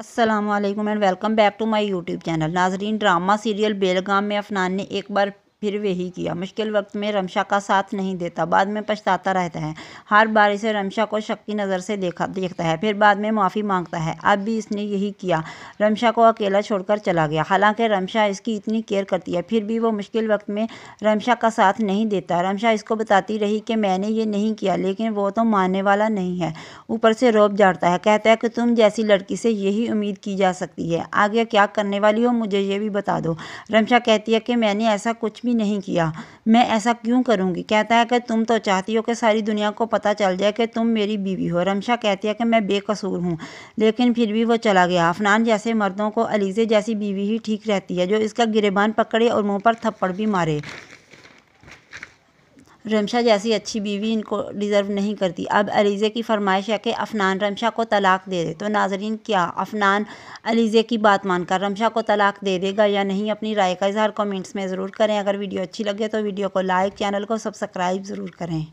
Aslam and welcome back to my YouTube channel नाजरीन drama serial Belagam में अफनान ने एक बार फिर वही किया मुश्किल वक्त में रमशा का साथ नहीं देता बाद में पछताता रहता है हर बार इसे रमशा को शक की नज़र से देखा देखता है फिर बाद में माफ़ी मांगता है अब भी इसने यही किया रमशा को अकेला छोड़कर चला गया हालांकि रमशा इसकी इतनी केयर करती है फिर भी वो मुश्किल वक्त में रमशा का साथ नहीं देता रमशा इसको बताती रही कि मैंने ये नहीं किया लेकिन वो तो मानने वाला नहीं है ऊपर से रोब जाड़ता है कहता है कि तुम जैसी लड़की से यही उम्मीद की जा सकती है आगे क्या करने वाली हो मुझे ये भी बता दो रमशा कहती है कि मैंने ऐसा कुछ भी नहीं किया मैं ऐसा क्यों करूंगी कहता है कि तुम तो चाहती हो कि सारी दुनिया को पता चल जाए कि तुम मेरी बीवी हो रमशा कहती है कि मैं बेकसूर हूँ लेकिन फिर भी वो चला गया अफनान जैसे मर्दों को अलीजे जैसी बीवी ही ठीक रहती है जो इसका गिरेबान पकड़े और मुँह पर थप्पड़ भी मारे रमशा जैसी अच्छी बीवी इनको डिज़र्व नहीं करती अब अलीज़े की फरमाइश है कि अफनान रमशा को तलाक दे दे तो नाजरीन क्या अफनान अलीज़े की बात मानकर रमशा को तलाक दे देगा या नहीं अपनी राय का इजहार कमेंट्स में ज़रूर करें अगर वीडियो अच्छी लगे तो वीडियो को लाइक चैनल को सब्सक्राइब ज़रूर करें